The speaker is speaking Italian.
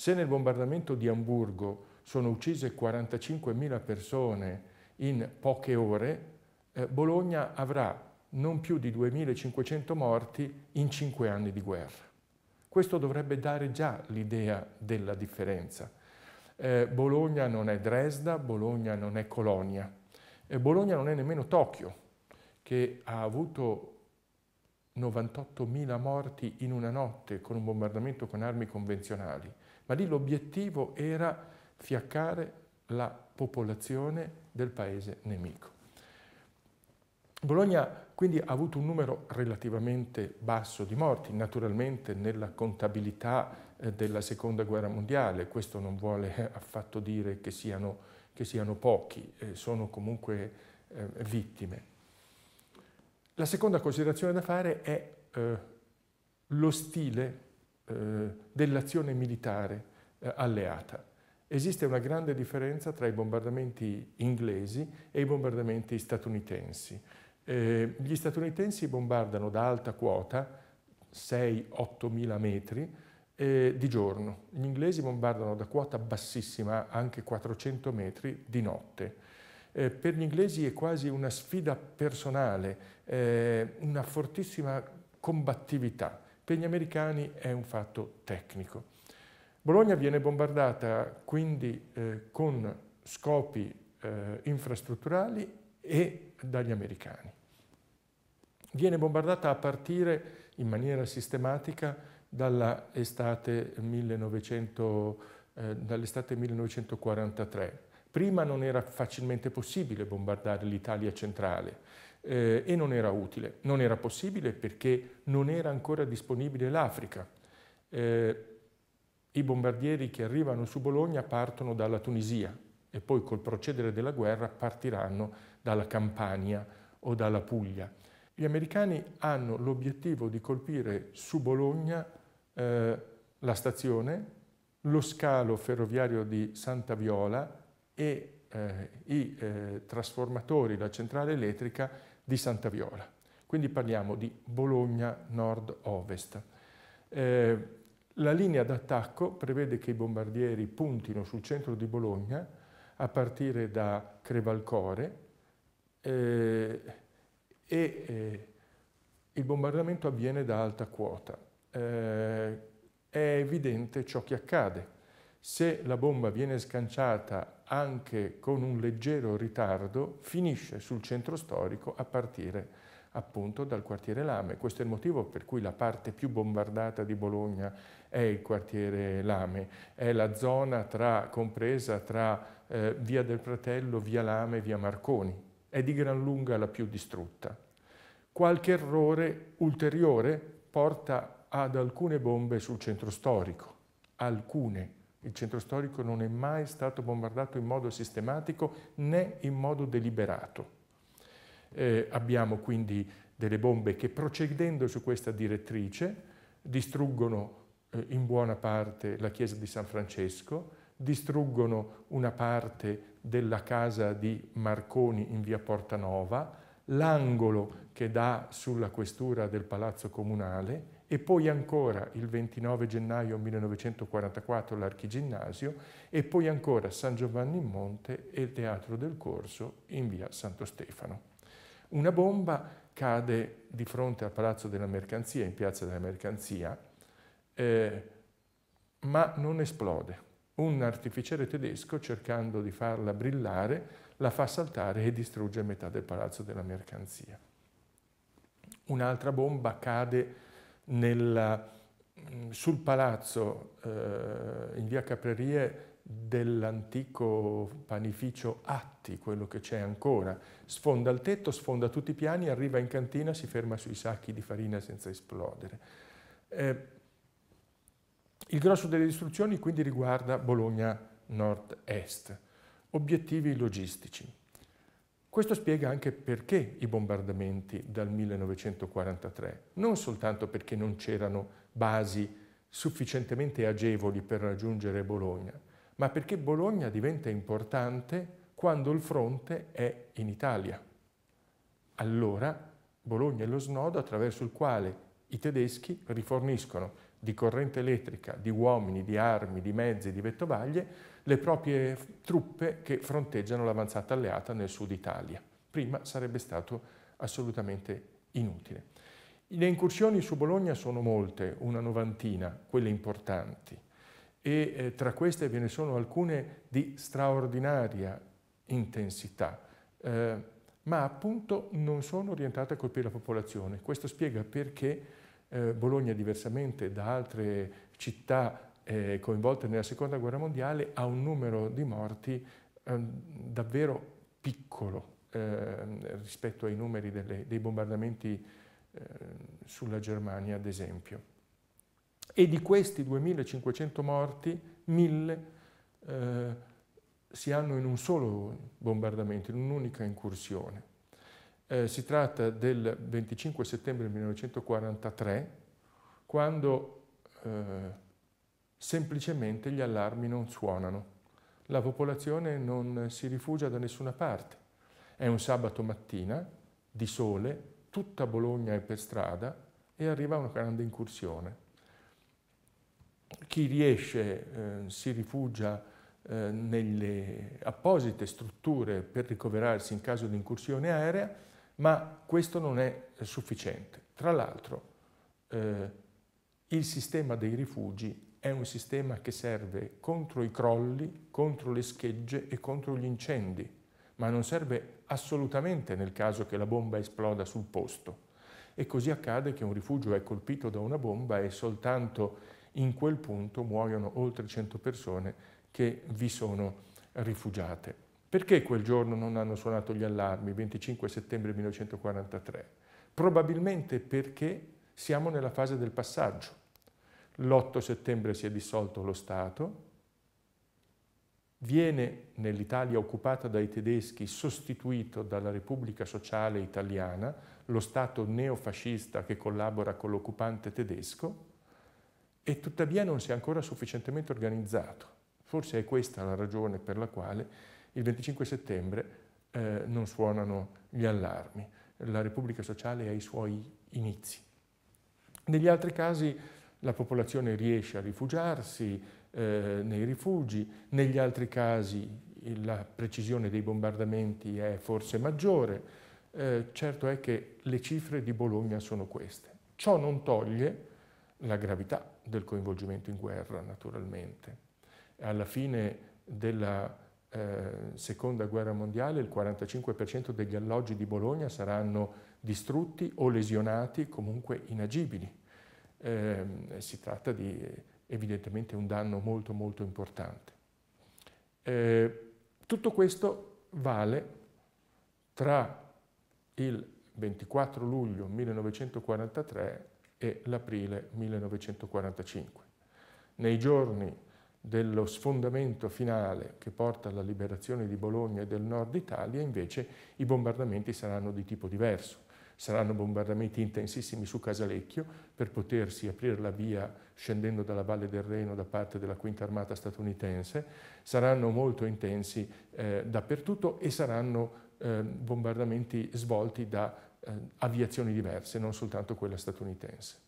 Se nel bombardamento di Amburgo sono uccise 45.000 persone in poche ore, eh, Bologna avrà non più di 2.500 morti in cinque anni di guerra. Questo dovrebbe dare già l'idea della differenza. Eh, Bologna non è Dresda, Bologna non è Colonia, eh, Bologna non è nemmeno Tokyo, che ha avuto 98.000 morti in una notte con un bombardamento con armi convenzionali ma lì l'obiettivo era fiaccare la popolazione del paese nemico. Bologna quindi ha avuto un numero relativamente basso di morti, naturalmente nella contabilità eh, della seconda guerra mondiale, questo non vuole eh, affatto dire che siano, che siano pochi, eh, sono comunque vittime. La seconda considerazione da fare è lo stile eh, dell'azione militare eh, alleata. Esiste una grande differenza tra i bombardamenti inglesi e i bombardamenti statunitensi. Eh, gli statunitensi bombardano da alta quota, 6-8 mila metri, di giorno. Gli inglesi bombardano da quota bassissima, anche 400 metri, di notte. Eh, per gli inglesi è quasi una sfida personale, eh, una fortissima combattività. Per gli americani è un fatto tecnico. Bologna viene bombardata quindi eh, con scopi eh, infrastrutturali e dagli americani. Viene bombardata a partire in maniera sistematica dall'estate eh, dall'estate 1943. Prima non era facilmente possibile bombardare l'Italia centrale, eh, e non era utile. Non era possibile perché non era ancora disponibile l'Africa. Eh, I bombardieri che arrivano su Bologna partono dalla Tunisia e poi col procedere della guerra partiranno dalla Campania o dalla Puglia. Gli americani hanno l'obiettivo di colpire su Bologna eh, la stazione, lo scalo ferroviario di Santa Viola e eh, i eh, trasformatori, la centrale elettrica di Santa Viola. Quindi parliamo di Bologna nord-ovest. Eh, la linea d'attacco prevede che i bombardieri puntino sul centro di Bologna a partire da Crevalcore eh, e eh, il bombardamento avviene da alta quota. Eh, è evidente ciò che accade se la bomba viene scanciata anche con un leggero ritardo, finisce sul centro storico a partire appunto dal quartiere Lame. Questo è il motivo per cui la parte più bombardata di Bologna è il quartiere Lame, è la zona tra, compresa tra eh, Via del Pratello, Via Lame e Via Marconi. È di gran lunga la più distrutta. Qualche errore ulteriore porta ad alcune bombe sul centro storico, alcune il centro storico non è mai stato bombardato in modo sistematico né in modo deliberato. Eh, abbiamo quindi delle bombe che procedendo su questa direttrice distruggono eh, in buona parte la chiesa di San Francesco, distruggono una parte della casa di Marconi in via Portanova, l'angolo che dà sulla questura del palazzo comunale e poi ancora il 29 gennaio 1944 l'Archiginnasio e poi ancora San Giovanni in Monte e il Teatro del Corso in via Santo Stefano. Una bomba cade di fronte al Palazzo della Mercanzia, in piazza della Mercanzia, eh, ma non esplode. Un artificiere tedesco, cercando di farla brillare, la fa saltare e distrugge metà del Palazzo della Mercanzia. Un'altra bomba cade nella, mm, sul palazzo eh, in via Caprerie dell'antico panificio Atti, quello che c'è ancora. Sfonda il tetto, sfonda tutti i piani, arriva in cantina, si ferma sui sacchi di farina senza esplodere. Eh, il grosso delle distruzioni quindi riguarda Bologna Nord-Est. Obiettivi logistici. Questo spiega anche perché i bombardamenti dal 1943, non soltanto perché non c'erano basi sufficientemente agevoli per raggiungere Bologna, ma perché Bologna diventa importante quando il fronte è in Italia. Allora Bologna è lo snodo attraverso il quale i tedeschi riforniscono di corrente elettrica, di uomini, di armi, di mezzi, di vettovaglie, le proprie truppe che fronteggiano l'avanzata alleata nel sud Italia. Prima sarebbe stato assolutamente inutile. Le incursioni su Bologna sono molte, una novantina, quelle importanti, e eh, tra queste ve ne sono alcune di straordinaria intensità, eh, ma appunto non sono orientate a colpire la popolazione. Questo spiega perché eh, Bologna, diversamente da altre città eh, coinvolte nella Seconda Guerra Mondiale, ha un numero di morti eh, davvero piccolo ehm, rispetto ai numeri delle, dei bombardamenti ehm, sulla Germania, ad esempio. E di questi 2.500 morti, 1.000 eh, si hanno in un solo bombardamento, in un'unica incursione. Eh, si tratta del 25 settembre 1943, quando eh, semplicemente gli allarmi non suonano. La popolazione non si rifugia da nessuna parte. È un sabato mattina, di sole, tutta Bologna è per strada e arriva una grande incursione. Chi riesce eh, si rifugia eh, nelle apposite strutture per ricoverarsi in caso di incursione aerea ma questo non è sufficiente. Tra l'altro eh, il sistema dei rifugi è un sistema che serve contro i crolli, contro le schegge e contro gli incendi, ma non serve assolutamente nel caso che la bomba esploda sul posto. E così accade che un rifugio è colpito da una bomba e soltanto in quel punto muoiono oltre 100 persone che vi sono rifugiate. Perché quel giorno non hanno suonato gli allarmi, 25 settembre 1943? Probabilmente perché siamo nella fase del passaggio. L'8 settembre si è dissolto lo Stato, viene nell'Italia occupata dai tedeschi sostituito dalla Repubblica Sociale Italiana, lo Stato neofascista che collabora con l'occupante tedesco, e tuttavia non si è ancora sufficientemente organizzato. Forse è questa la ragione per la quale il 25 settembre eh, non suonano gli allarmi, la Repubblica Sociale è ai suoi inizi. Negli altri casi la popolazione riesce a rifugiarsi eh, nei rifugi, negli altri casi la precisione dei bombardamenti è forse maggiore, eh, certo è che le cifre di Bologna sono queste. Ciò non toglie la gravità del coinvolgimento in guerra, naturalmente. Alla fine della eh, seconda guerra mondiale il 45% degli alloggi di Bologna saranno distrutti o lesionati, comunque inagibili. Eh, si tratta di evidentemente un danno molto molto importante. Eh, tutto questo vale tra il 24 luglio 1943 e l'aprile 1945. Nei giorni dello sfondamento finale che porta alla liberazione di Bologna e del nord Italia, invece i bombardamenti saranno di tipo diverso. Saranno bombardamenti intensissimi su Casalecchio per potersi aprire la via scendendo dalla Valle del Reno da parte della Quinta Armata statunitense, saranno molto intensi eh, dappertutto e saranno eh, bombardamenti svolti da eh, aviazioni diverse, non soltanto quella statunitense.